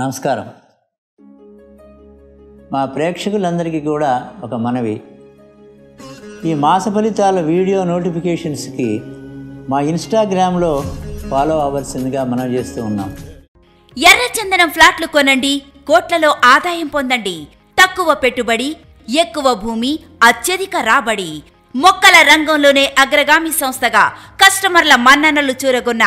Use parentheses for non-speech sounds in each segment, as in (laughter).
నమస్కారం మా ప్రేక్షకులందరికీ కూడా ఒక మనవి ఈ మాస ఫలితాల వీడియో నోటిఫికేషన్స్కి మా ఇన్స్టాగ్రామ్లో ఫాలో అవ్వాల్సిందిగా మనం చేస్తూ ఉన్నాం ఎర్రచందనం ఫ్లాట్లు కొనండి కోట్లలో ఆదాయం పొందండి తక్కువ పెట్టుబడి ఎక్కువ భూమి అత్యధిక రాబడి మొక్కల రంగంలోనే అగ్రగామి సంస్థగా కస్టమర్ల మన్ననలు చూరగొన్న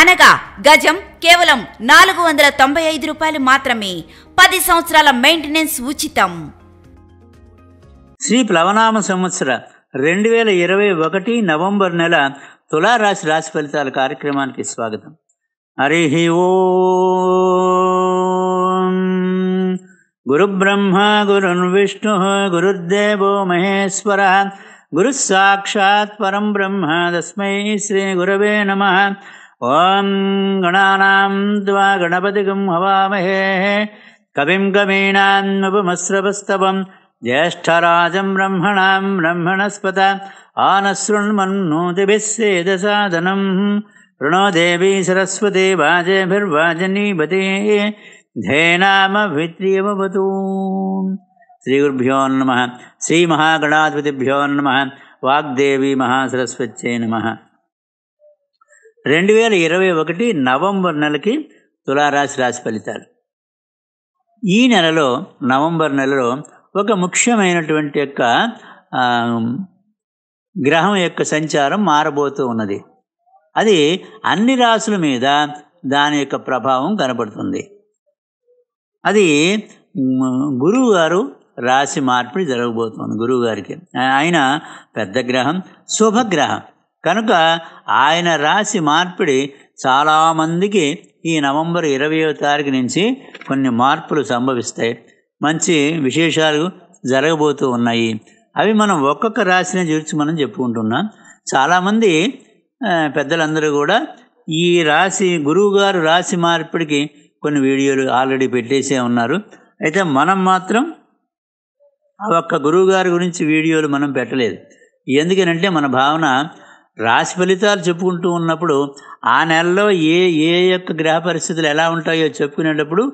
అనగా గజం కేవలం నాలుగు వందల తొంభై ఐదు రూపాయలు మాత్రమే పది సంవత్సరాల మెయింటెనెన్స్ ఉచితం శ్రీ ప్లవనామ సంవత్సర రెండు వేల ఇరవై ఒకటి నవంబర్ నెల తులారాశి రాశి ఫలితాల కార్యక్రమానికి స్వాగతం హరి ఓ గురుబ్రహ్మ గురున్ విష్ణు గురుర్దేవో మహేశ్వర గురుసాక్షాత్ పరం బ్రహ్మ తస్మై శ్రీ గురవే నమ ॐ गणानां त्वा गणपतिगं हवामहे कविं गवीणान् ज्येष्ठराजं ब्रह्मणां ब्रह्मणस्पत आनशृण्मन्नोतिभिः सेदसादनम् देवी सरस्वती वाजेभिर्वाजनीपते धेनामभित्रिवून् श्रीगुरुभ्यो नमः श्रीमहागणाधिपतिभ्यो नमः वाग्देवी महासरस्वत्यै नमः రెండు వేల ఇరవై ఒకటి నవంబర్ నెలకి తులారాశి రాశి ఫలితాలు ఈ నెలలో నవంబర్ నెలలో ఒక ముఖ్యమైనటువంటి యొక్క గ్రహం యొక్క సంచారం మారబోతూ ఉన్నది అది అన్ని రాశుల మీద దాని యొక్క ప్రభావం కనపడుతుంది అది గురువు గారు రాశి మార్పిడి జరగబోతుంది గురువు గారికి ఆయన పెద్ద గ్రహం శుభగ్రహం కనుక ఆయన రాశి మార్పిడి చాలామందికి ఈ నవంబర్ ఇరవయో తారీఖు నుంచి కొన్ని మార్పులు సంభవిస్తాయి మంచి విశేషాలు జరగబోతూ ఉన్నాయి అవి మనం ఒక్కొక్క రాశిని చూసి మనం చెప్పుకుంటున్నాం చాలామంది పెద్దలందరూ కూడా ఈ రాశి గురువుగారు రాశి మార్పిడికి కొన్ని వీడియోలు ఆల్రెడీ పెట్టేసే ఉన్నారు అయితే మనం మాత్రం ఆ ఒక్క గురువుగారి గురించి వీడియోలు మనం పెట్టలేదు ఎందుకనంటే మన భావన రాశి ఫలితాలు చెప్పుకుంటూ ఉన్నప్పుడు ఆ నెలలో ఏ ఏ యొక్క గ్రహ పరిస్థితులు ఎలా ఉంటాయో చెప్పుకునేటప్పుడు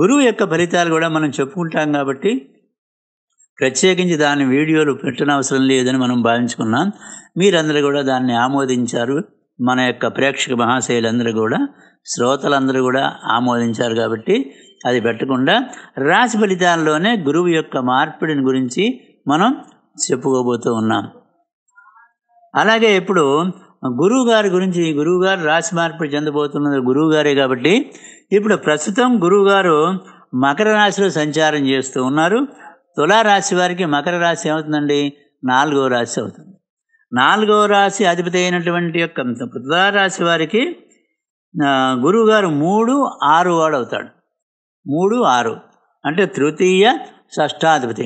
గురువు యొక్క ఫలితాలు కూడా మనం చెప్పుకుంటాం కాబట్టి ప్రత్యేకించి దాని వీడియోలు పెట్టనవసరం లేదని మనం భావించుకున్నాం మీరందరూ కూడా దాన్ని ఆమోదించారు మన యొక్క ప్రేక్షక మహాశైలందరూ కూడా శ్రోతలందరూ కూడా ఆమోదించారు కాబట్టి అది పెట్టకుండా రాశి ఫలితాల్లోనే గురువు యొక్క మార్పిడిని గురించి మనం చెప్పుకోబోతూ ఉన్నాం అలాగే ఇప్పుడు గురువు గారి గురించి గురువు గారు రాశి మార్పిడి చెందబోతున్నది గురువు గారే కాబట్టి ఇప్పుడు ప్రస్తుతం గురువు గారు మకర రాశిలో సంచారం చేస్తూ ఉన్నారు తులారాశి వారికి మకర రాశి ఏమవుతుందండి నాలుగో రాశి అవుతుంది నాలుగవ రాశి అధిపతి అయినటువంటి యొక్క తులారాశి వారికి గురువు గారు మూడు ఆరు వాడు అవుతాడు మూడు ఆరు అంటే తృతీయ షష్టాధిపతి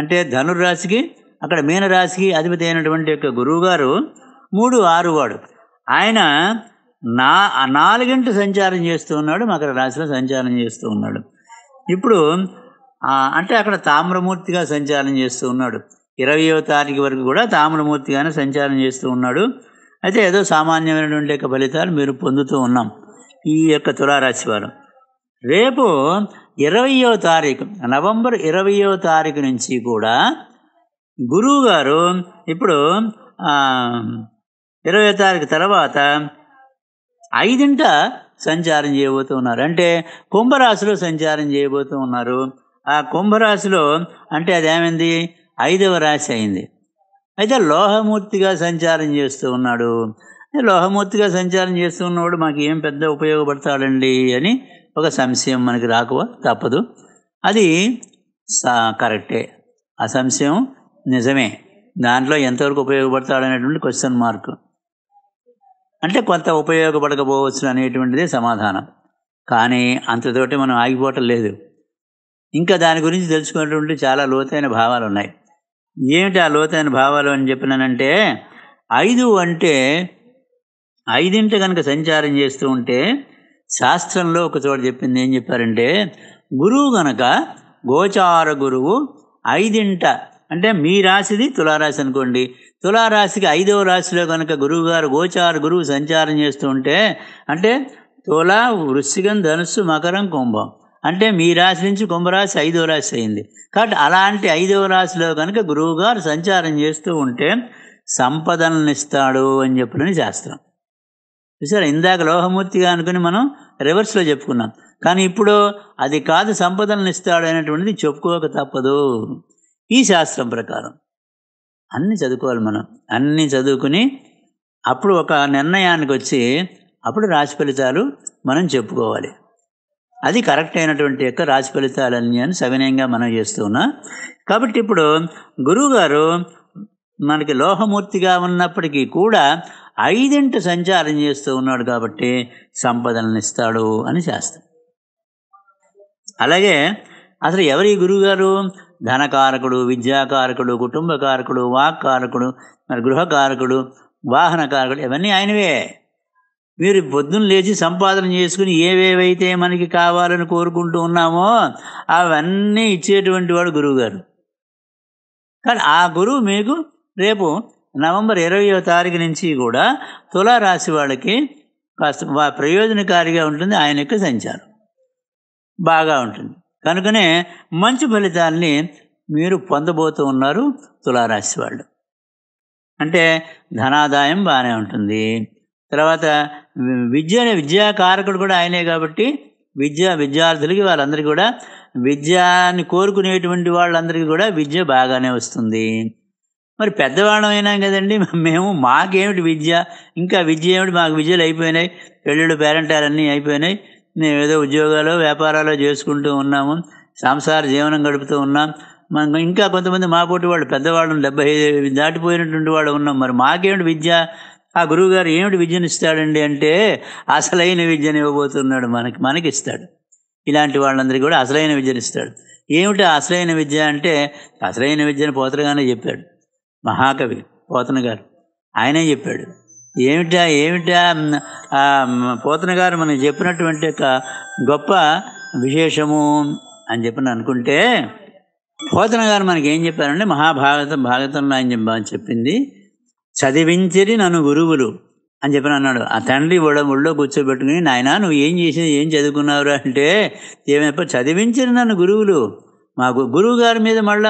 అంటే ధనుర్రాశికి అక్కడ మీనరాశికి అధిపతి అయినటువంటి యొక్క గురువుగారు మూడు ఆరు వాడు ఆయన నా నాలుగింటి సంచారం చేస్తూ ఉన్నాడు మకర రాశిలో సంచారం చేస్తూ ఉన్నాడు ఇప్పుడు అంటే అక్కడ తామ్రమూర్తిగా సంచారం చేస్తూ ఉన్నాడు ఇరవయో తారీఖు వరకు కూడా తామ్రమూర్తిగానే సంచారం చేస్తూ ఉన్నాడు అయితే ఏదో సామాన్యమైనటువంటి యొక్క ఫలితాలు మీరు పొందుతూ ఉన్నాం ఈ యొక్క తులారాశి వారు రేపు ఇరవయో తారీఖు నవంబర్ ఇరవయో తారీఖు నుంచి కూడా గురువు గారు ఇప్పుడు ఇరవై తారీఖు తర్వాత ఐదింట సంచారం చేయబోతూ ఉన్నారు అంటే కుంభరాశిలో సంచారం చేయబోతూ ఉన్నారు ఆ కుంభరాశిలో అంటే అదేమైంది ఐదవ రాశి అయింది అయితే లోహమూర్తిగా సంచారం చేస్తూ ఉన్నాడు లోహమూర్తిగా సంచారం చేస్తూ ఉన్నవాడు మాకు ఏం పెద్ద ఉపయోగపడతాడండి అని ఒక సంశయం మనకి రాకువ తప్పదు అది కరెక్టే ఆ సంశయం నిజమే దాంట్లో ఎంతవరకు ఉపయోగపడతాడనేటువంటి క్వశ్చన్ మార్క్ అంటే కొంత ఉపయోగపడకపోవచ్చు అనేటువంటిది సమాధానం కానీ అంతతోటి మనం ఆగిపోవటం లేదు ఇంకా దాని గురించి తెలుసుకునేటువంటి చాలా లోతైన భావాలు ఉన్నాయి ఏమిటి ఆ లోతైన భావాలు అని చెప్పినానంటే ఐదు అంటే ఐదింట కనుక సంచారం చేస్తూ ఉంటే శాస్త్రంలో ఒక చోట చెప్పింది ఏం చెప్పారంటే గురువు గనక గోచార గురువు ఐదింట అంటే మీ రాశిది తులారాశి అనుకోండి తులారాశికి ఐదవ రాశిలో కనుక గురువుగారు గోచార గురువు సంచారం చేస్తూ ఉంటే అంటే తుల వృశ్చికం ధనుస్సు మకరం కుంభం అంటే మీ రాశి నుంచి కుంభరాశి ఐదవ రాశి అయింది కాబట్టి అలాంటి ఐదవ రాశిలో కనుక గురువుగారు సంచారం చేస్తూ ఉంటే సంపదలను ఇస్తాడు అని చెప్పిన శాస్త్రం చూసారా ఇందాక లోహమూర్తిగా అనుకుని మనం రివర్స్లో చెప్పుకున్నాం కానీ ఇప్పుడు అది కాదు సంపదలను ఇస్తాడు అనేటువంటిది చెప్పుకోక తప్పదు ఈ శాస్త్రం ప్రకారం అన్నీ చదువుకోవాలి మనం అన్నీ చదువుకుని అప్పుడు ఒక నిర్ణయానికి వచ్చి అప్పుడు రాశి ఫలితాలు మనం చెప్పుకోవాలి అది కరెక్ట్ అయినటువంటి యొక్క రాశి ఫలితాలన్నీ అని సవినయంగా మనం ఉన్నాం కాబట్టి ఇప్పుడు గురువుగారు మనకి లోహమూర్తిగా ఉన్నప్పటికీ కూడా ఐదింటి సంచారం చేస్తూ ఉన్నాడు కాబట్టి సంపదలను ఇస్తాడు అని శాస్త్రం అలాగే అసలు ఎవరి గురువుగారు ధనకారకుడు విద్యాకారకుడు కుటుంబకారకుడు వాక్కారకుడు మరి గృహకారకుడు వాహనకారకుడు ఇవన్నీ ఆయనవే మీరు పొద్దున్న లేచి సంపాదన చేసుకుని ఏవేవైతే మనకి కావాలని కోరుకుంటూ ఉన్నామో అవన్నీ ఇచ్చేటువంటి వాడు గురువు గారు కానీ ఆ గురువు మీకు రేపు నవంబర్ ఇరవయో తారీఖు నుంచి కూడా తులారాశి వాళ్ళకి కాస్త ప్రయోజనకారిగా ఉంటుంది ఆయన యొక్క సంచారం బాగా ఉంటుంది కనుకనే మంచి ఫలితాల్ని మీరు పొందబోతూ ఉన్నారు తులారాశి వాళ్ళు అంటే ధనాదాయం బాగానే ఉంటుంది తర్వాత విద్య విద్యాకారకుడు కూడా ఆయనే కాబట్టి విద్య విద్యార్థులకి వాళ్ళందరికీ కూడా విద్యాని కోరుకునేటువంటి వాళ్ళందరికీ కూడా విద్య బాగానే వస్తుంది మరి పెద్దవాళ్ళం అయినాం కదండి మేము మాకేమిటి విద్య ఇంకా విద్య ఏమిటి మాకు విద్యలు అయిపోయినాయి పెళ్ళిళ్ళు పేరెంటాలన్నీ అయిపోయినాయి మేము ఏదో ఉద్యోగాలు వ్యాపారాలు చేసుకుంటూ ఉన్నాము సంసార జీవనం గడుపుతూ ఉన్నాం మనం ఇంకా కొంతమంది మా పోటీ వాళ్ళు పెద్దవాళ్ళు డెబ్బై దాటిపోయినటువంటి వాళ్ళు ఉన్నాం మరి మాకేమిటి విద్య ఆ గురువుగారు ఏమిటి విద్యను ఇస్తాడండి అంటే అసలైన విద్యను ఇవ్వబోతున్నాడు మనకి మనకి ఇస్తాడు ఇలాంటి వాళ్ళందరికీ కూడా అసలైన విద్యను ఇస్తాడు ఏమిటి అసలైన విద్య అంటే అసలైన విద్యను పోతరగానే చెప్పాడు మహాకవి పోతన గారు ఆయనే చెప్పాడు ఏమిటా ఏమిటా పోతన గారు మనకు చెప్పినటువంటి ఒక గొప్ప విశేషము అని చెప్పి అనుకుంటే పోతన గారు మనకి ఏం చెప్పారంటే మహాభాగతం భాగతంలో ఆయన చెప్పింది చదివించిరి నన్ను గురువులు అని చెప్పిన అన్నాడు ఆ తండ్రి ఒడ ఒళ్ళో కూర్చోబెట్టుకుని నాయన నువ్వు ఏం చేసి ఏం చదువుకున్నారు అంటే ఏమైనా చదివించిరి నన్ను గురువులు మాకు గురువు గారి మీద మళ్ళీ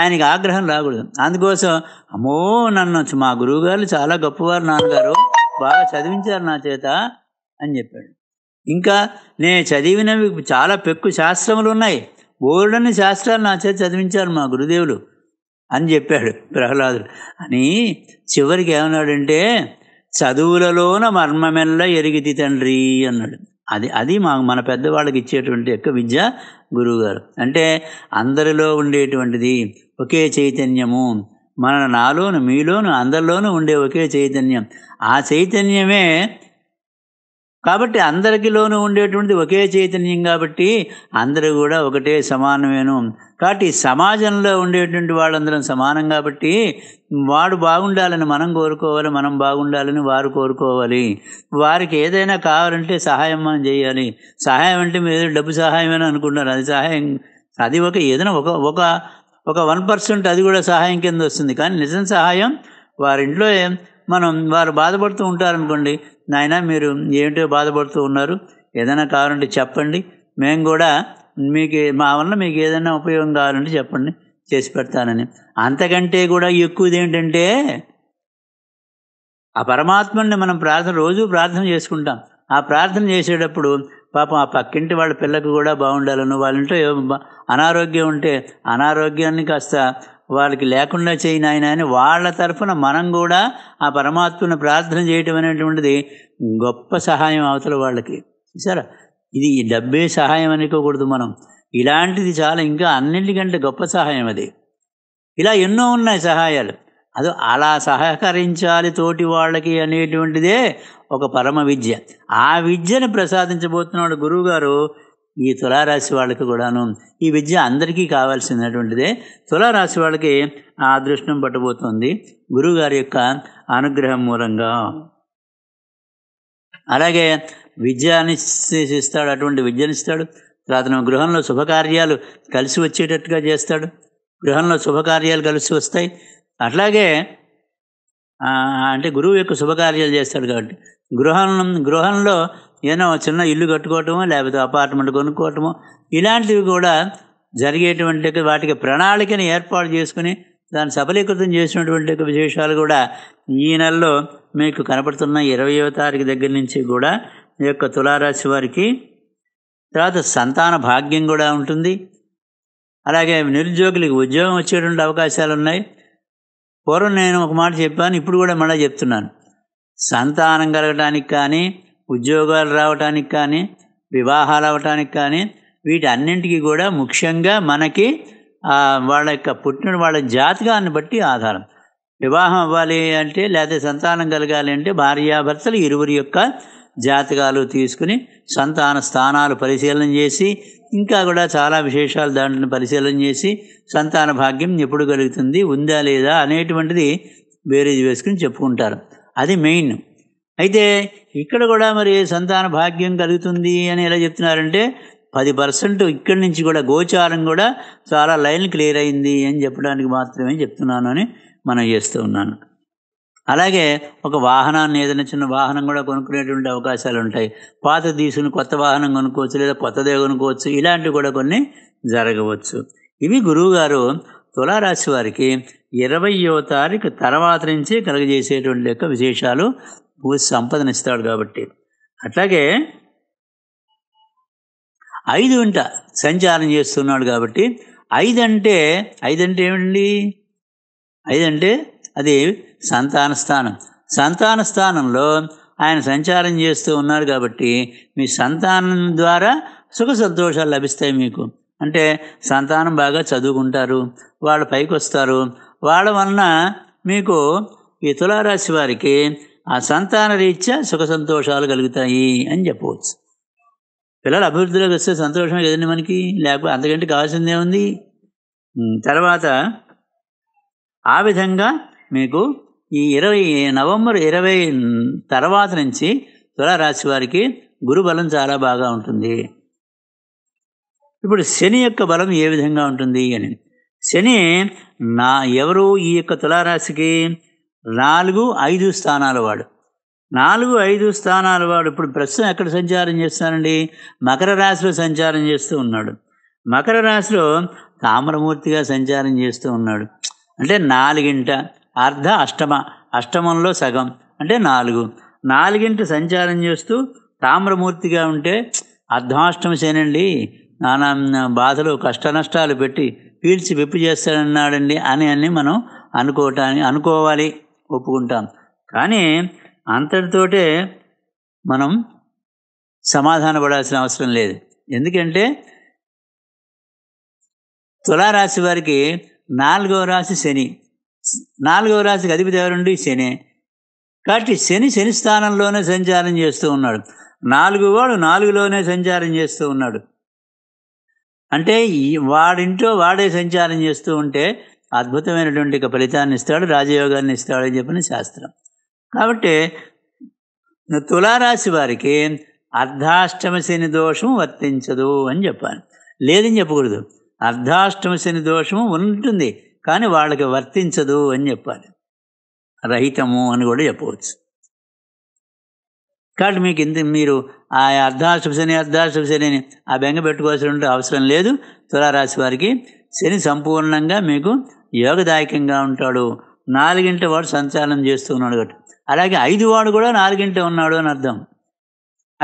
ఆయనకి ఆగ్రహం రాకూడదు అందుకోసం అమ్మో నన్ను మా గురువుగారు చాలా గొప్పవారు నాన్నగారు బాగా చదివించారు నా చేత అని చెప్పాడు ఇంకా నేను చదివినవి చాలా పెక్కు శాస్త్రములు ఉన్నాయి బోర్డని శాస్త్రాలు నా చేత చదివించారు మా గురుదేవులు అని చెప్పాడు ప్రహ్లాదుడు అని చివరికి ఏమన్నాడంటే చదువులలోన మర్మమెల్ల ఎరిగితి తండ్రి అన్నాడు అది అది మా మన పెద్దవాళ్ళకి ఇచ్చేటువంటి యొక్క విద్య గురువుగారు అంటే అందరిలో ఉండేటువంటిది ఒకే చైతన్యము మన నాలోను మీలోను అందరిలోనూ ఉండే ఒకే చైతన్యం ఆ చైతన్యమే కాబట్టి అందరికిలోనూ ఉండేటువంటిది ఒకే చైతన్యం కాబట్టి అందరూ కూడా ఒకటే సమానమేను కాబట్టి సమాజంలో ఉండేటువంటి వాళ్ళందరం సమానం కాబట్టి వాడు బాగుండాలని మనం కోరుకోవాలి మనం బాగుండాలని వారు కోరుకోవాలి వారికి ఏదైనా కావాలంటే సహాయం మనం చేయాలి సహాయం అంటే మీరు డబ్బు సహాయమేనా అనుకుంటారు అది సహాయం అది ఒక ఏదైనా ఒక ఒక ఒక వన్ పర్సెంట్ అది కూడా సహాయం కింద వస్తుంది కానీ నిజం సహాయం వారింట్లో మనం వారు బాధపడుతూ ఉంటారనుకోండి నాయన మీరు ఏమిటో బాధపడుతూ ఉన్నారు ఏదైనా కావాలంటే చెప్పండి మేము కూడా మీకు మా వల్ల మీకు ఏదైనా ఉపయోగం కావాలంటే చెప్పండి చేసి పెడతానని అంతకంటే కూడా ఎక్కువది ఏంటంటే ఆ పరమాత్మని మనం ప్రార్థన రోజు ప్రార్థన చేసుకుంటాం ఆ ప్రార్థన చేసేటప్పుడు పాపం ఆ పక్కింటి వాళ్ళ పిల్లకు కూడా బాగుండాలను వాళ్ళంటే అనారోగ్యం ఉంటే అనారోగ్యాన్ని కాస్త వాళ్ళకి లేకుండా చేయి నాయన అని వాళ్ళ తరఫున మనం కూడా ఆ పరమాత్మను ప్రార్థన చేయటం అనేటువంటిది గొప్ప సహాయం అవతల వాళ్ళకి సరే ఇది డబ్బే సహాయం అనుకోకూడదు మనం ఇలాంటిది చాలా ఇంకా అన్నింటికంటే గొప్ప సహాయం అది ఇలా ఎన్నో ఉన్నాయి సహాయాలు అదో అలా సహకరించాలి తోటి వాళ్ళకి అనేటువంటిదే ఒక పరమ విద్య ఆ విద్యను ప్రసాదించబోతున్నాడు గురువుగారు ఈ తులారాశి వాళ్ళకి కూడాను ఈ విద్య అందరికీ కావాల్సినటువంటిదే తులారాశి వాళ్ళకి ఆ అదృష్టం పట్టబోతోంది గురువుగారి యొక్క అనుగ్రహం మూలంగా అలాగే విద్యాని ఇస్తాడు అటువంటి విద్యనిస్తాడు అతను గృహంలో శుభకార్యాలు కలిసి వచ్చేటట్టుగా చేస్తాడు గృహంలో శుభకార్యాలు కలిసి వస్తాయి అట్లాగే అంటే గురువు యొక్క శుభకార్యాలు చేస్తాడు కాబట్టి గృహం గృహంలో ఏదైనా చిన్న ఇల్లు కట్టుకోవటమో లేకపోతే అపార్ట్మెంట్ కొనుక్కోవటమో ఇలాంటివి కూడా జరిగేటువంటి వాటికి ప్రణాళికను ఏర్పాటు చేసుకుని దాన్ని సఫలీకృతం చేసినటువంటి విశేషాలు కూడా ఈ నెలలో మీకు కనపడుతున్న ఇరవయో తారీఖు దగ్గర నుంచి కూడా ఈ యొక్క తులారాశి వారికి తర్వాత సంతాన భాగ్యం కూడా ఉంటుంది అలాగే నిరుద్యోగులకు ఉద్యోగం వచ్చేటువంటి అవకాశాలు ఉన్నాయి పూర్వం నేను ఒక మాట చెప్పాను ఇప్పుడు కూడా మళ్ళీ చెప్తున్నాను సంతానం కలగడానికి కానీ ఉద్యోగాలు రావటానికి కానీ వివాహాలు అవటానికి కానీ వీటన్నింటికి కూడా ముఖ్యంగా మనకి వాళ్ళ యొక్క పుట్టిన వాళ్ళ జాతకాన్ని బట్టి ఆధారం వివాహం అవ్వాలి అంటే లేదా సంతానం కలగాలి అంటే భార్యాభర్తలు ఇరువురి యొక్క జాతకాలు తీసుకుని సంతాన స్థానాలు పరిశీలన చేసి ఇంకా కూడా చాలా విశేషాలు దాంట్లో పరిశీలన చేసి సంతాన భాగ్యం ఎప్పుడు కలుగుతుంది ఉందా లేదా అనేటువంటిది వేరేది వేసుకుని చెప్పుకుంటారు అది మెయిన్ అయితే ఇక్కడ కూడా మరి సంతాన భాగ్యం కలుగుతుంది అని ఎలా చెప్తున్నారంటే పది పర్సెంట్ ఇక్కడి నుంచి కూడా గోచారం కూడా చాలా లైన్ క్లియర్ అయింది అని చెప్పడానికి మాత్రమే చెప్తున్నాను అని మనం చేస్తూ ఉన్నాను అలాగే ఒక వాహనాన్ని ఏదైనా చిన్న వాహనం కూడా కొనుక్కునేటువంటి అవకాశాలు ఉంటాయి పాత తీసుకుని కొత్త వాహనం కొనుక్కోవచ్చు లేదా కొత్తదే కొనుక్కోవచ్చు ఇలాంటివి కూడా కొన్ని జరగవచ్చు ఇవి గురువుగారు తులారాశి వారికి ఇరవయో తారీఖు తర్వాత నుంచి కలగజేసేటువంటి యొక్క విశేషాలు భూ సంపదనిస్తాడు కాబట్టి అట్లాగే ఐదు వింట సంచారం చేస్తున్నాడు కాబట్టి ఐదు అంటే ఐదు అంటే ఏమండి ఐదు అంటే అది సంతాన స్థానం సంతాన స్థానంలో ఆయన సంచారం చేస్తూ ఉన్నాడు కాబట్టి మీ సంతానం ద్వారా సుఖ సంతోషాలు లభిస్తాయి మీకు అంటే సంతానం బాగా చదువుకుంటారు వాళ్ళు పైకి వస్తారు వాళ్ళ వలన మీకు ఈ తులారాశి వారికి ఆ సంతాన రీత్యా సుఖ సంతోషాలు కలుగుతాయి అని చెప్పవచ్చు పిల్లల అభివృద్ధిలోకి వస్తే సంతోషం ఏదండి మనకి లేకపోతే అంతకంటే కావాల్సిందే ఉంది తర్వాత ఆ విధంగా మీకు ఈ ఇరవై నవంబర్ ఇరవై తర్వాత నుంచి తులారాశి వారికి గురు బలం చాలా బాగా ఉంటుంది ఇప్పుడు శని యొక్క బలం ఏ విధంగా ఉంటుంది అని శని నా ఎవరు ఈ యొక్క తులారాశికి నాలుగు ఐదు స్థానాల వాడు నాలుగు ఐదు స్థానాల వాడు ఇప్పుడు ప్రస్తుతం ఎక్కడ సంచారం చేస్తానండి మకర రాశిలో సంచారం చేస్తూ ఉన్నాడు మకర రాశిలో తామ్రమూర్తిగా సంచారం చేస్తూ ఉన్నాడు అంటే నాలుగింట అర్ధ అష్టమ అష్టమంలో సగం అంటే నాలుగు నాలుగింట సంచారం చేస్తూ తామ్రమూర్తిగా ఉంటే అర్ధాష్టమ అండి నానా బాధలు కష్ట నష్టాలు పెట్టి పీల్చి విప్పు చేస్తాడన్నాడండి అని అని మనం అనుకోవటాన్ని అనుకోవాలి ఒప్పుకుంటాం కానీ అంతటితోటే మనం సమాధాన పడాల్సిన అవసరం లేదు ఎందుకంటే తులారాశి వారికి నాలుగవ రాశి శని నాలుగవ రాశికి అధిపతి ఎవరండి శని కాబట్టి శని శని స్థానంలోనే సంచారం చేస్తూ ఉన్నాడు నాలుగు వాడు నాలుగులోనే సంచారం చేస్తూ ఉన్నాడు అంటే వాడింట్లో వాడే సంచారం చేస్తూ ఉంటే అద్భుతమైనటువంటి ఫలితాన్ని ఇస్తాడు రాజయోగాన్ని ఇస్తాడు అని చెప్పిన శాస్త్రం కాబట్టి తులారాశి వారికి అర్ధాష్టమ శని దోషం వర్తించదు అని చెప్పాను లేదని చెప్పకూడదు అర్ధాష్టమ శని దోషము ఉంటుంది కానీ వాళ్ళకి వర్తించదు అని చెప్పాలి రహితము అని కూడా చెప్పవచ్చు కాబట్టి మీకు ఇంత మీరు ఆ అర్ధాలు శుభశని అర్ధాలు శుభశని ఆ బెంగ పెట్టుకోవాల్సిన అవసరం లేదు తులారాశి వారికి శని సంపూర్ణంగా మీకు యోగదాయకంగా ఉంటాడు నాలుగింట వాడు సంచారం చేస్తూ ఉన్నాడు కాబట్టి అలాగే ఐదు వాడు కూడా నాలుగింట ఉన్నాడు అని అర్థం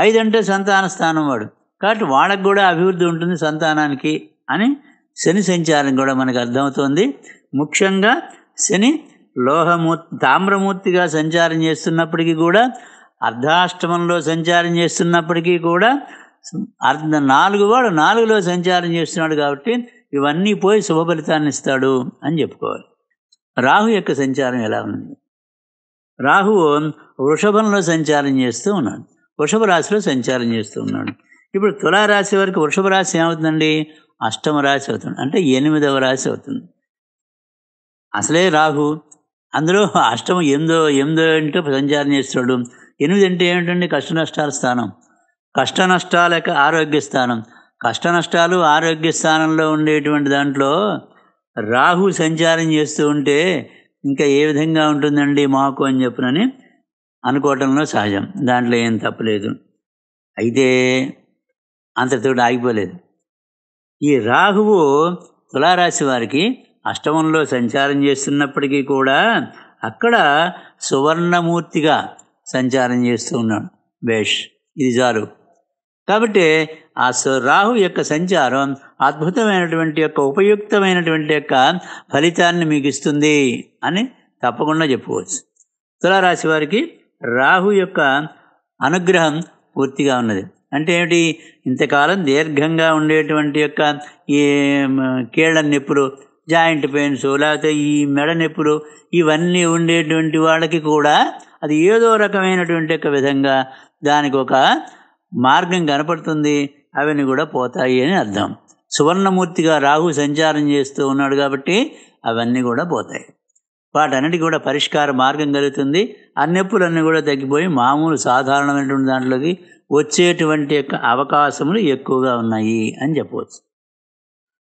ఐదు అంటే సంతాన స్థానం వాడు కాబట్టి వాడకు కూడా అభివృద్ధి ఉంటుంది సంతానానికి అని శని సంచారం కూడా మనకు అర్థమవుతుంది ముఖ్యంగా శని లోహమూర్తి తామ్రమూర్తిగా సంచారం చేస్తున్నప్పటికీ కూడా అర్ధాష్టమంలో సంచారం చేస్తున్నప్పటికీ కూడా అర్ధ నాలుగు వాడు నాలుగులో సంచారం చేస్తున్నాడు కాబట్టి ఇవన్నీ పోయి శుభ ఫలితాన్ని ఇస్తాడు అని చెప్పుకోవాలి రాహు యొక్క సంచారం ఎలా ఉంది రాహువు వృషభంలో సంచారం చేస్తూ ఉన్నాడు వృషభ రాశిలో సంచారం చేస్తూ ఉన్నాడు ఇప్పుడు తులారాశి వరకు వృషభ రాశి ఏమవుతుందండి అష్టమ రాశి అవుతుంది అంటే ఎనిమిదవ రాశి అవుతుంది అసలే రాహు అందులో అష్టమ ఎందో ఎనిమిదో ఏంటో సంచారం చేస్తున్నాడు ఎనిమిది అంటే ఏమిటండి కష్ట నష్టాల స్థానం కష్ట నష్టాల యొక్క ఆరోగ్య స్థానం కష్ట నష్టాలు ఆరోగ్య స్థానంలో ఉండేటువంటి దాంట్లో రాహు సంచారం చేస్తూ ఉంటే ఇంకా ఏ విధంగా ఉంటుందండి మాకు అని చెప్పునని అనుకోవటంలో సహజం దాంట్లో ఏం తప్పలేదు అయితే అంతటితో ఆగిపోలేదు ఈ రాహువు తులారాశి వారికి అష్టమంలో సంచారం చేస్తున్నప్పటికీ కూడా అక్కడ సువర్ణమూర్తిగా సంచారం చేస్తూ ఉన్నాడు బేష్ ఇది చాలు కాబట్టి ఆ రాహు యొక్క సంచారం అద్భుతమైనటువంటి యొక్క ఉపయుక్తమైనటువంటి యొక్క ఫలితాన్ని మీకు ఇస్తుంది అని తప్పకుండా చెప్పుకోవచ్చు తులారాశి వారికి రాహు యొక్క అనుగ్రహం పూర్తిగా ఉన్నది అంటే ఏమిటి ఇంతకాలం దీర్ఘంగా ఉండేటువంటి యొక్క ఈ కీళ్ళ ఎప్పుడు జాయింట్ పెయిన్స్ లేకపోతే ఈ మెడ నొప్పులు ఇవన్నీ ఉండేటువంటి వాళ్ళకి కూడా అది ఏదో రకమైనటువంటి ఒక విధంగా దానికి ఒక మార్గం కనపడుతుంది అవన్నీ కూడా పోతాయి అని అర్థం సువర్ణమూర్తిగా రాహు సంచారం చేస్తూ ఉన్నాడు కాబట్టి అవన్నీ కూడా పోతాయి వాటన్నిటి కూడా పరిష్కార మార్గం కలుగుతుంది అన్నెప్పులన్నీ కూడా తగ్గిపోయి మామూలు సాధారణమైనటువంటి దాంట్లోకి వచ్చేటువంటి యొక్క అవకాశములు ఎక్కువగా ఉన్నాయి అని చెప్పవచ్చు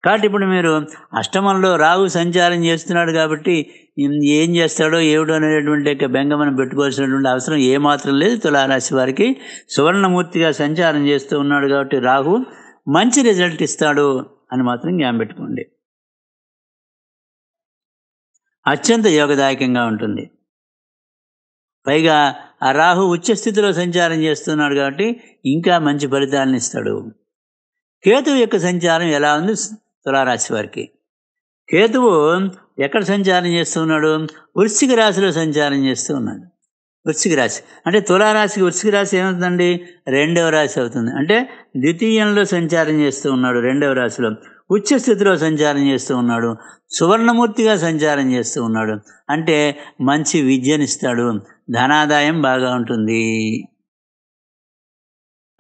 కాబట్టి ఇప్పుడు మీరు అష్టమంలో రాహు సంచారం చేస్తున్నాడు కాబట్టి ఏం చేస్తాడో ఏమిటో అనేటువంటి యొక్క బెంగ పెట్టుకోవాల్సినటువంటి అవసరం ఏమాత్రం లేదు తులారాశి వారికి సువర్ణమూర్తిగా సంచారం చేస్తూ ఉన్నాడు కాబట్టి రాహు మంచి రిజల్ట్ ఇస్తాడు అని మాత్రం జ్ఞాపం పెట్టుకోండి అత్యంత యోగదాయకంగా ఉంటుంది పైగా ఆ రాహు ఉచ్చస్థితిలో సంచారం చేస్తున్నాడు కాబట్టి ఇంకా మంచి ఫలితాలను ఇస్తాడు కేతువు యొక్క సంచారం ఎలా ఉంది తులారాశి వారికి కేతువు ఎక్కడ సంచారం చేస్తూ ఉన్నాడు వృశ్చిక రాశిలో సంచారం చేస్తూ ఉన్నాడు వృశ్చిక రాశి అంటే తులారాశికి వృశ్చిక రాశి ఏమవుతుందండి రెండవ రాశి అవుతుంది అంటే ద్వితీయంలో సంచారం చేస్తూ ఉన్నాడు రెండవ రాశిలో ఉచ్చ స్థితిలో సంచారం చేస్తూ ఉన్నాడు సువర్ణమూర్తిగా సంచారం చేస్తూ ఉన్నాడు అంటే మంచి విద్యనిస్తాడు ధనాదాయం బాగా ఉంటుంది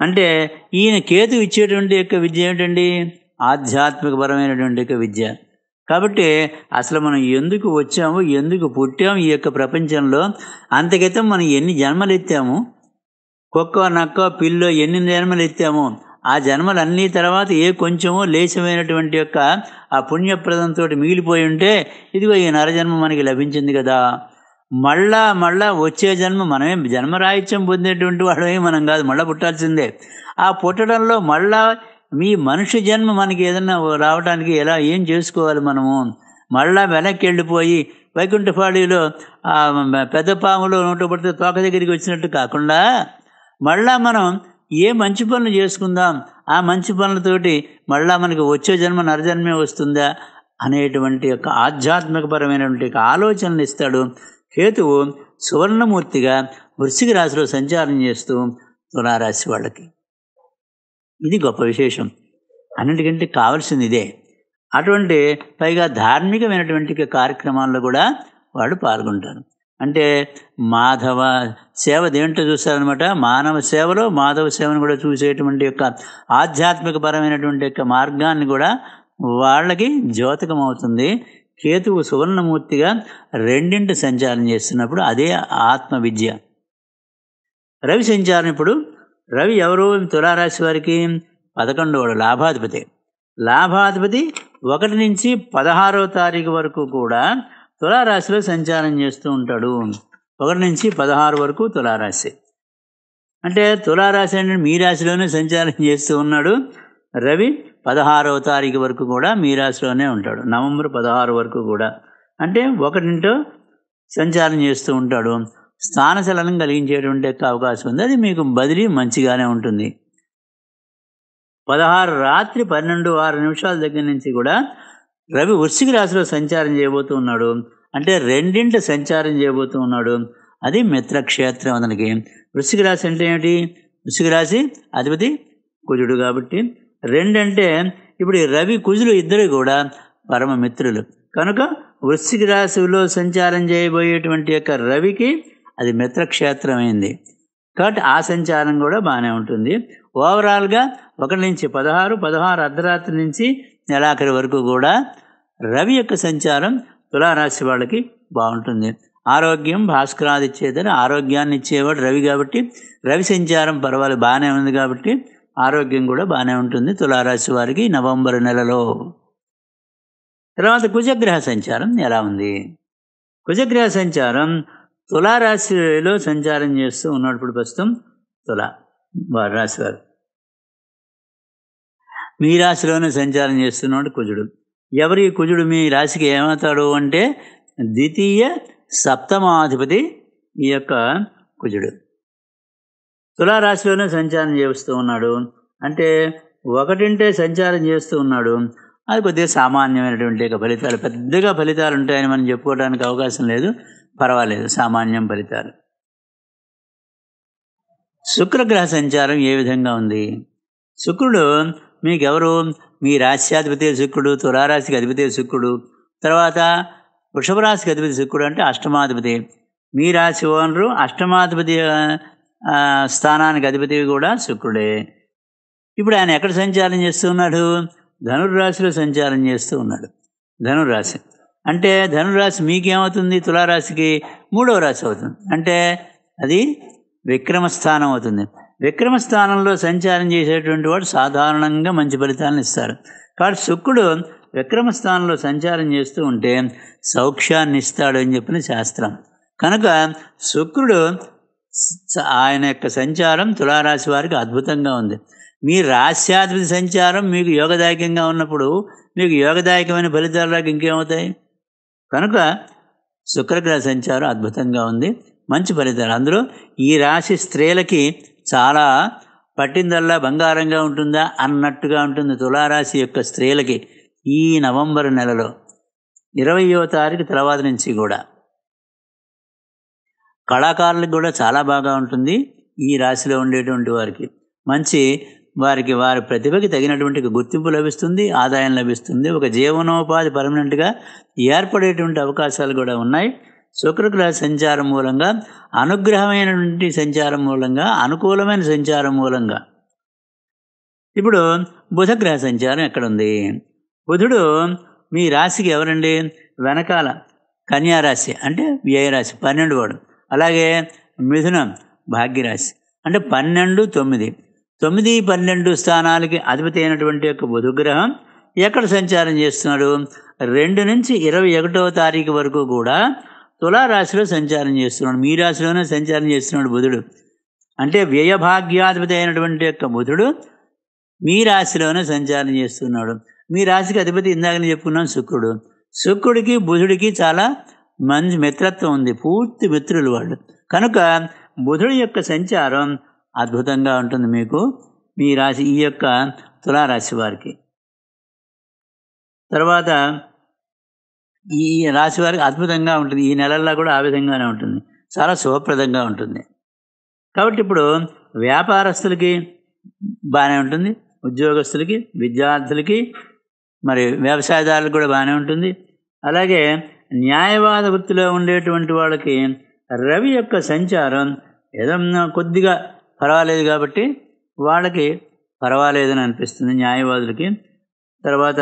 అంటే ఈయన కేతు ఇచ్చేటువంటి యొక్క విద్య ఏమిటండి ఆధ్యాత్మికపరమైనటువంటి విద్య కాబట్టి అసలు మనం ఎందుకు వచ్చాము ఎందుకు పుట్టాము ఈ యొక్క ప్రపంచంలో అంతకైతం మనం ఎన్ని జన్మలు ఎత్తాము కుక్క నక్క పిల్లో ఎన్ని జన్మలు ఎత్తాము ఆ జన్మలన్నీ తర్వాత ఏ కొంచెమో లేశమైనటువంటి యొక్క ఆ పుణ్యప్రదంతో మిగిలిపోయి ఉంటే ఇదిగో ఈ నరజన్మ మనకి లభించింది కదా మళ్ళా మళ్ళా వచ్చే జన్మ మనమే జన్మరాహిత్యం పొందేటువంటి వాళ్ళమే మనం కాదు మళ్ళా పుట్టాల్సిందే ఆ పుట్టడంలో మళ్ళా మీ మనుషు జన్మ మనకి ఏదన్నా రావడానికి ఎలా ఏం చేసుకోవాలి మనము మళ్ళా వెనక్కి వెళ్ళిపోయి వైకుంఠపాళిలో పెద్ద పాములో నూటపడితే తోక దగ్గరికి వచ్చినట్టు కాకుండా మళ్ళా మనం ఏ మంచి పనులు చేసుకుందాం ఆ మంచి పనులతోటి మళ్ళా మనకి వచ్చే జన్మ నరజన్మే వస్తుందా అనేటువంటి యొక్క ఆధ్యాత్మికపరమైనటువంటి ఆలోచనలు ఇస్తాడు కేతువు సువర్ణమూర్తిగా వృశ్చిక రాశిలో సంచారం చేస్తూ తులారాశి వాళ్ళకి ఇది గొప్ప విశేషం అన్నిటికంటే కావాల్సింది ఇదే అటువంటి పైగా ధార్మికమైనటువంటి కార్యక్రమాల్లో కూడా వాళ్ళు పాల్గొంటారు అంటే మాధవ సేవ దేంటో చూస్తారనమాట మానవ సేవలో మాధవ సేవను కూడా చూసేటువంటి యొక్క ఆధ్యాత్మికపరమైనటువంటి యొక్క మార్గాన్ని కూడా వాళ్ళకి ద్యోతకం అవుతుంది కేతువు సువర్ణమూర్తిగా రెండింటి సంచారం చేస్తున్నప్పుడు అదే ఆత్మ విద్య రవి సంచారం ఇప్పుడు రవి ఎవరు తులారాశి వారికి పదకొండవడు లాభాధిపతి లాభాధిపతి ఒకటి నుంచి పదహారో తారీఖు వరకు కూడా తులారాశిలో సంచారం చేస్తూ ఉంటాడు ఒకటి నుంచి పదహారు వరకు తులారాశి అంటే తులారాశి అంటే మీ రాశిలోనే సంచారం చేస్తూ ఉన్నాడు రవి పదహారవ తారీఖు వరకు కూడా మీ రాశిలోనే ఉంటాడు నవంబర్ పదహారు వరకు కూడా అంటే ఒకటింటో సంచారం చేస్తూ ఉంటాడు స్థానచలనం కలిగించేటువంటి యొక్క అవకాశం ఉంది అది మీకు బదిలీ మంచిగానే ఉంటుంది పదహారు రాత్రి పన్నెండు ఆరు నిమిషాల దగ్గర నుంచి కూడా రవి వృశ్చిక రాశిలో సంచారం చేయబోతూ ఉన్నాడు అంటే రెండింటి సంచారం చేయబోతూ ఉన్నాడు అది మిత్రక్షేత్రం అతనికి వృశ్చిక రాశి అంటే ఏమిటి వృశ్చిక రాశి అధిపతి కుజుడు కాబట్టి రెండంటే ఇప్పుడు రవి కుజులు ఇద్దరు కూడా పరమ మిత్రులు కనుక వృశ్చిక రాశిలో సంచారం చేయబోయేటువంటి యొక్క రవికి అది మిత్రక్షేత్రమైంది కాబట్టి ఆ సంచారం కూడా బాగానే ఉంటుంది ఓవరాల్గా ఒకటి నుంచి పదహారు పదహారు అర్ధరాత్రి నుంచి నెలాఖరి వరకు కూడా రవి యొక్క సంచారం తులారాశి వాళ్ళకి బాగుంటుంది ఆరోగ్యం భాస్కరాది ఇచ్చేదని ఆరోగ్యాన్ని ఇచ్చేవాడు రవి కాబట్టి రవి సంచారం పర్వాలేదు బాగానే ఉంది కాబట్టి ఆరోగ్యం కూడా బాగానే ఉంటుంది తులారాశి వారికి నవంబర్ నెలలో తర్వాత కుజగ్రహ సంచారం ఎలా ఉంది కుజగ్రహ సంచారం తులారాశిలో సంచారం చేస్తూ ఉన్నాడు ఇప్పుడు ప్రస్తుతం తులా వారు రాశి మీ రాశిలోనే సంచారం చేస్తున్నాడు కుజుడు ఎవరి కుజుడు మీ రాశికి ఏమవుతాడు అంటే ద్వితీయ సప్తమాధిపతి ఈ యొక్క కుజుడు తులారాశిలోనే సంచారం చేస్తూ ఉన్నాడు అంటే ఒకటింటే సంచారం చేస్తూ ఉన్నాడు అది కొద్దిగా సామాన్యమైనటువంటి ఫలితాలు పెద్దగా ఫలితాలు ఉంటాయని మనం చెప్పుకోవడానికి అవకాశం లేదు పర్వాలేదు సామాన్యం ఫలితాలు శుక్రగ్రహ సంచారం ఏ విధంగా ఉంది శుక్రుడు మీకెవరు మీ రాశ్యాధిపతి శుక్రుడు తులారాశికి అధిపతి శుక్రుడు తర్వాత వృషభరాశికి అధిపతి శుక్రుడు అంటే అష్టమాధిపతి మీ రాశి ఓనరు అష్టమాధిపతి స్థానానికి అధిపతి కూడా శుక్రుడే ఇప్పుడు ఆయన ఎక్కడ సంచారం చేస్తూ ఉన్నాడు ధనుర్రాశిలో సంచారం చేస్తూ ఉన్నాడు ధనుర్రాశి అంటే ధనురాశి మీకేమవుతుంది తులారాశికి మూడవ రాశి అవుతుంది అంటే అది విక్రమ స్థానం అవుతుంది విక్రమ స్థానంలో సంచారం చేసేటువంటి వాడు సాధారణంగా మంచి ఫలితాలను ఇస్తారు కాబట్టి శుక్రుడు విక్రమ స్థానంలో సంచారం చేస్తూ ఉంటే సౌఖ్యాన్ని ఇస్తాడు అని చెప్పిన శాస్త్రం కనుక శుక్రుడు ఆయన యొక్క సంచారం తులారాశి వారికి అద్భుతంగా ఉంది మీ రాశ్యాధిపతి సంచారం మీకు యోగదాయకంగా ఉన్నప్పుడు మీకు యోగదాయకమైన ఫలితాలకు ఇంకేమవుతాయి కనుక శుక్రగ్రహ సంచారం అద్భుతంగా ఉంది మంచి ఫలితాలు అందులో ఈ రాశి స్త్రీలకి చాలా పట్టిందల్లా బంగారంగా ఉంటుందా అన్నట్టుగా ఉంటుంది తులారాశి యొక్క స్త్రీలకి ఈ నవంబర్ నెలలో ఇరవయో తారీఖు తర్వాత నుంచి కూడా కళాకారులకు కూడా చాలా బాగా ఉంటుంది ఈ రాశిలో ఉండేటువంటి వారికి మంచి వారికి వారి ప్రతిభకి తగినటువంటి గుర్తింపు లభిస్తుంది ఆదాయం లభిస్తుంది ఒక జీవనోపాధి పర్మనెంట్గా ఏర్పడేటువంటి అవకాశాలు కూడా ఉన్నాయి శుక్రగ్రహ సంచారం మూలంగా అనుగ్రహమైనటువంటి సంచారం మూలంగా అనుకూలమైన సంచారం మూలంగా ఇప్పుడు బుధగ్రహ సంచారం ఎక్కడుంది బుధుడు మీ రాశికి ఎవరండి వెనకాల కన్యారాశి అంటే వ్యయరాశి పన్నెండు వాడు అలాగే మిథునం భాగ్యరాశి అంటే పన్నెండు తొమ్మిది తొమ్మిది పన్నెండు స్థానాలకి అధిపతి అయినటువంటి యొక్క బుధుగ్రహం ఎక్కడ సంచారం చేస్తున్నాడు రెండు నుంచి ఇరవై ఒకటవ తారీఖు వరకు కూడా తులారాశిలో సంచారం చేస్తున్నాడు మీ రాశిలోనే సంచారం చేస్తున్నాడు బుధుడు అంటే వ్యయభాగ్యాధిపతి అయినటువంటి యొక్క బుధుడు మీ రాశిలోనే సంచారం చేస్తున్నాడు మీ రాశికి అధిపతి ఇందాకనే చెప్పుకున్నాం శుక్రుడు శుక్రుడికి బుధుడికి చాలా మంచి మిత్రత్వం ఉంది పూర్తి మిత్రులు వాళ్ళు కనుక బుధుడి యొక్క సంచారం అద్భుతంగా ఉంటుంది మీకు మీ రాశి ఈ యొక్క తులారాశి వారికి తర్వాత ఈ రాశి వారికి అద్భుతంగా ఉంటుంది ఈ నెలల్లో కూడా ఆ విధంగానే ఉంటుంది చాలా శుభప్రదంగా ఉంటుంది కాబట్టి ఇప్పుడు వ్యాపారస్తులకి బాగానే ఉంటుంది ఉద్యోగస్తులకి విద్యార్థులకి మరి వ్యవసాయదారులకు కూడా బాగానే ఉంటుంది అలాగే న్యాయవాద వృత్తిలో ఉండేటువంటి వాళ్ళకి రవి యొక్క సంచారం ఏదన్నా కొద్దిగా పర్వాలేదు కాబట్టి వాళ్ళకి పర్వాలేదని అనిపిస్తుంది న్యాయవాదులకి తర్వాత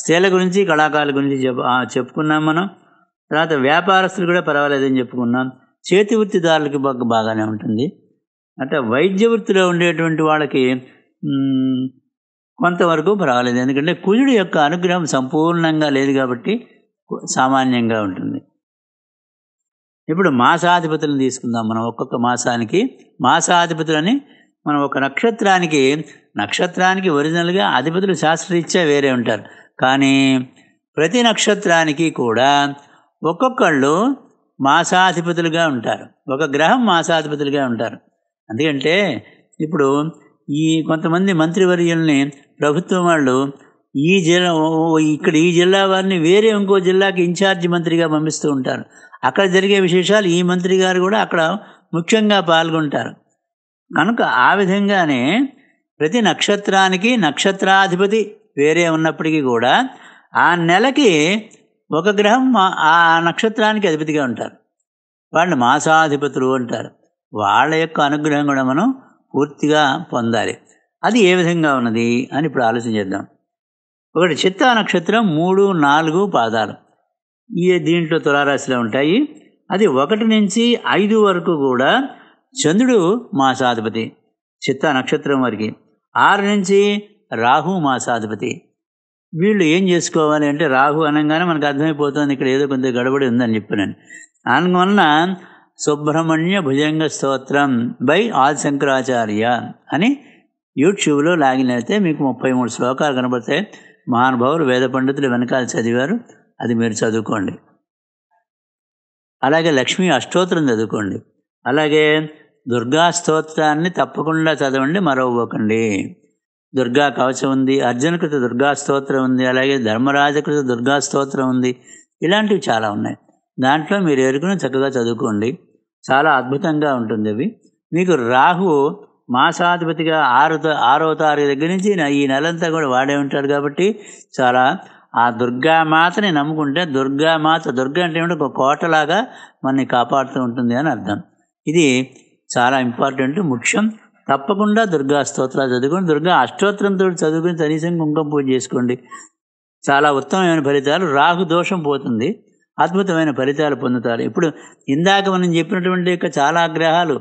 స్త్రీల గురించి కళాకారుల గురించి చెప్ చెప్పుకున్నాం మనం తర్వాత వ్యాపారస్తులు కూడా పర్వాలేదని చెప్పుకున్నాం చేతి వృత్తిదారులకి బాగానే ఉంటుంది అంటే వైద్య వృత్తిలో ఉండేటువంటి వాళ్ళకి కొంతవరకు పర్వాలేదు ఎందుకంటే కుజుడు యొక్క అనుగ్రహం సంపూర్ణంగా లేదు కాబట్టి సామాన్యంగా ఉంటుంది ఇప్పుడు మాసాధిపతులను తీసుకుందాం మనం ఒక్కొక్క మాసానికి మాసాధిపతులని మనం ఒక నక్షత్రానికి నక్షత్రానికి ఒరిజినల్గా అధిపతులు శాస్త్రరీత్యా వేరే ఉంటారు కానీ ప్రతి నక్షత్రానికి కూడా ఒక్కొక్కళ్ళు మాసాధిపతులుగా ఉంటారు ఒక గ్రహం మాసాధిపతులుగా ఉంటారు ఎందుకంటే ఇప్పుడు ఈ కొంతమంది మంత్రివర్యుల్ని ప్రభుత్వం వాళ్ళు ఈ జిల్లా ఇక్కడ ఈ జిల్లా వారిని వేరే ఇంకో జిల్లాకి ఇన్ఛార్జి మంత్రిగా పంపిస్తూ ఉంటారు అక్కడ జరిగే విశేషాలు ఈ మంత్రి గారు కూడా అక్కడ ముఖ్యంగా పాల్గొంటారు కనుక ఆ విధంగానే ప్రతి నక్షత్రానికి నక్షత్రాధిపతి వేరే ఉన్నప్పటికీ కూడా ఆ నెలకి ఒక గ్రహం ఆ నక్షత్రానికి అధిపతిగా ఉంటారు వాళ్ళని మాసాధిపతులు అంటారు వాళ్ళ యొక్క అనుగ్రహం కూడా మనం పూర్తిగా పొందాలి అది ఏ విధంగా ఉన్నది అని ఇప్పుడు ఆలోచన చేద్దాం ఒకటి చిత్తా నక్షత్రం మూడు నాలుగు పాదాలు ఏ దీంట్లో తులారాశిలో ఉంటాయి అది ఒకటి నుంచి ఐదు వరకు కూడా చంద్రుడు మాసాధిపతి చిత్త నక్షత్రం వరకు ఆరు నుంచి రాహు మాసాధిపతి వీళ్ళు ఏం చేసుకోవాలి అంటే రాహు అనగానే మనకు అర్థమైపోతుంది ఇక్కడ ఏదో కొంత గడబడి ఉందని చెప్పినాను అందువలన సుబ్రహ్మణ్య భుజంగ స్తోత్రం బై ఆదిశంకరాచార్య అని యూట్యూబ్లో లాగిన్ అయితే మీకు ముప్పై మూడు శ్లోకాలు కనబడతాయి మహానుభావులు వేద పండితులు వెనకాల చదివారు అది మీరు చదువుకోండి అలాగే లక్ష్మీ అష్టోత్రం చదువుకోండి అలాగే దుర్గా స్తోత్రాన్ని తప్పకుండా చదవండి మరవబోకండి దుర్గా కవచం ఉంది అర్జునకృత దుర్గా స్తోత్రం ఉంది అలాగే ధర్మరాజకృత దుర్గా స్తోత్రం ఉంది ఇలాంటివి చాలా ఉన్నాయి దాంట్లో మీరు ఎరుకుని చక్కగా చదువుకోండి చాలా అద్భుతంగా ఉంటుంది అవి మీకు రాహు మాసాధిపతిగా ఆరు ఆరో తారీఖు దగ్గర నుంచి ఈ నెలంతా కూడా వాడే ఉంటాడు కాబట్టి చాలా ఆ దుర్గామాతని నమ్ముకుంటే దుర్గామాత దుర్గ అంటే ఏమిటి ఒక కోటలాగా మనని కాపాడుతూ ఉంటుంది అని అర్థం ఇది చాలా ఇంపార్టెంట్ ముఖ్యం తప్పకుండా దుర్గా స్తోత్రాలు చదువుకొని దుర్గా అష్టోత్రంతో చదువుకుని కనీసం కుంకుమ పూజ చేసుకోండి చాలా ఉత్తమమైన ఫలితాలు రాహు దోషం పోతుంది అద్భుతమైన ఫలితాలు పొందుతారు ఇప్పుడు ఇందాక మనం చెప్పినటువంటి యొక్క చాలా గ్రహాలు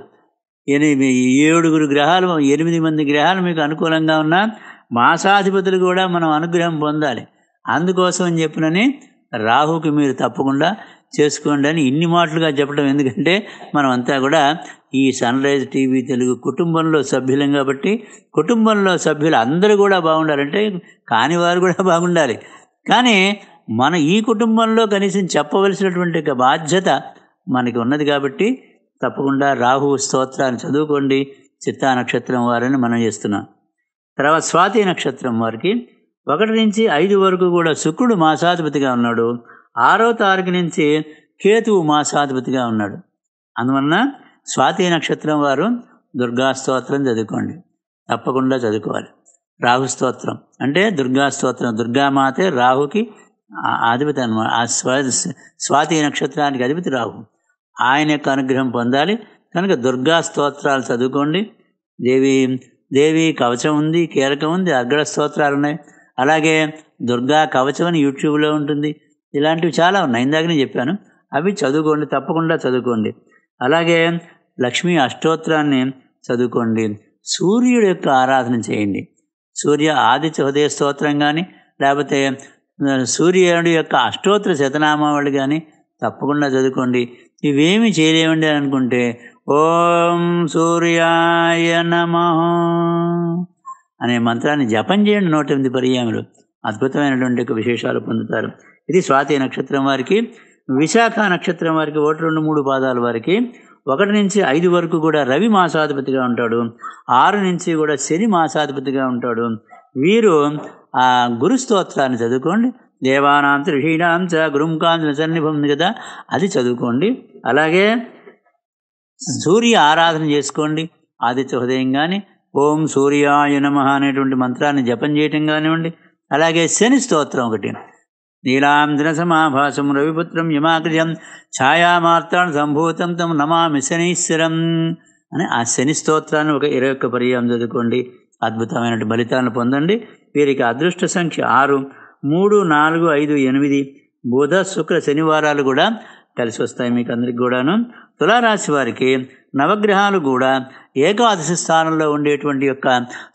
ఎనిమిది ఏడుగురు గ్రహాలు ఎనిమిది మంది గ్రహాలు మీకు అనుకూలంగా ఉన్నా మాసాధిపతులు కూడా మనం అనుగ్రహం పొందాలి అందుకోసం అని చెప్పినని రాహుకి మీరు తప్పకుండా చేసుకోండి అని ఇన్ని మాటలుగా చెప్పడం ఎందుకంటే మనం అంతా కూడా ఈ సన్ రైజ్ టీవీ తెలుగు కుటుంబంలో సభ్యులం కాబట్టి కుటుంబంలో సభ్యులు అందరూ కూడా బాగుండాలంటే కాని వారు కూడా (laughs) బాగుండాలి కానీ మన ఈ కుటుంబంలో కనీసం చెప్పవలసినటువంటి బాధ్యత మనకి ఉన్నది కాబట్టి తప్పకుండా రాహు స్తోత్రాన్ని చదువుకోండి చిత్తా నక్షత్రం వారని మనం చేస్తున్నాం తర్వాత స్వాతి నక్షత్రం వారికి ఒకటి నుంచి ఐదు వరకు కూడా శుక్రుడు మాసాధిపతిగా ఉన్నాడు ఆరో తారీఖు నుంచి కేతువు మాసాధిపతిగా ఉన్నాడు అందువలన స్వాతి నక్షత్రం వారు దుర్గా స్తోత్రం చదువుకోండి తప్పకుండా చదువుకోవాలి రాహు స్తోత్రం అంటే దుర్గా స్తోత్రం దుర్గామాతే రాహుకి అధిపతి అనమాట ఆ స్వా స్వాతి నక్షత్రానికి అధిపతి రాహు ఆయన యొక్క అనుగ్రహం పొందాలి కనుక దుర్గా స్తోత్రాలు చదువుకోండి దేవి దేవి కవచం ఉంది కీలకం ఉంది అగ్ర స్తోత్రాలు ఉన్నాయి అలాగే దుర్గా కవచం అని యూట్యూబ్లో ఉంటుంది ఇలాంటివి చాలా ఉన్నాయి ఇందాక నేను చెప్పాను అవి చదువుకోండి తప్పకుండా చదువుకోండి అలాగే లక్ష్మీ అష్టోత్తరాన్ని చదువుకోండి సూర్యుడు యొక్క ఆరాధన చేయండి సూర్య ఆదిత్య హృదయ స్తోత్రం కానీ లేకపోతే సూర్యుడు యొక్క అష్టోత్తర శతనామావళి కానీ తప్పకుండా చదువుకోండి ఇవేమి చేయలేమండి అనుకుంటే ఓం సూర్యాయ నమ అనే మంత్రాన్ని జపం చేయండి నూట ఎనిమిది పర్యాములు అద్భుతమైనటువంటి విశేషాలు పొందుతారు ఇది స్వాతి నక్షత్రం వారికి విశాఖ నక్షత్రం వారికి ఒకటి రెండు మూడు పాదాల వారికి ఒకటి నుంచి ఐదు వరకు కూడా రవి మాసాధిపతిగా ఉంటాడు ఆరు నుంచి కూడా శని మాసాధిపతిగా ఉంటాడు వీరు ఆ గురు స్తోత్రాన్ని చదువుకోండి దేవానాంత ఋషీణాంత చ గురుంకాంత సన్నిభం కదా అది చదువుకోండి అలాగే సూర్య ఆరాధన చేసుకోండి ఆదిత్య హృదయం కానీ ఓం సూర్యాయ నమ అనేటువంటి మంత్రాన్ని జపం చేయటం కానివ్వండి అలాగే శని స్తోత్రం ఒకటి నీలాంధ్ర సమాభాసం రవిపుత్రం యమాకృజం ఛాయామాత్రాన సంభూతం తమ నమామి శనీశ్వరం అని ఆ శని స్తోత్రాన్ని ఒక ఇరవై ఒక్క పర్యాయం చదువుకోండి అద్భుతమైన ఫలితాలను పొందండి వీరికి అదృష్ట సంఖ్య ఆరు మూడు నాలుగు ఐదు ఎనిమిది బుధ శుక్ర శనివారాలు కూడా కలిసి వస్తాయి మీకు అందరికి కూడాను తులారాశి వారికి నవగ్రహాలు కూడా ఏకాదశి స్థానంలో ఉండేటువంటి యొక్క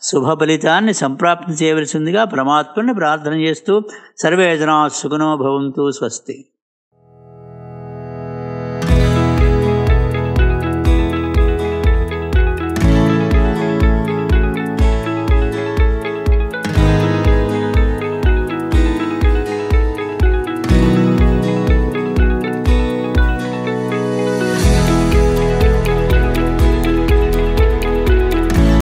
శుభ ఫలితాన్ని సంప్రాప్తి చేయవలసిందిగా పరమాత్మని ప్రార్థన చేస్తూ సర్వేజనా సుఖనో భవంతు స్వస్తి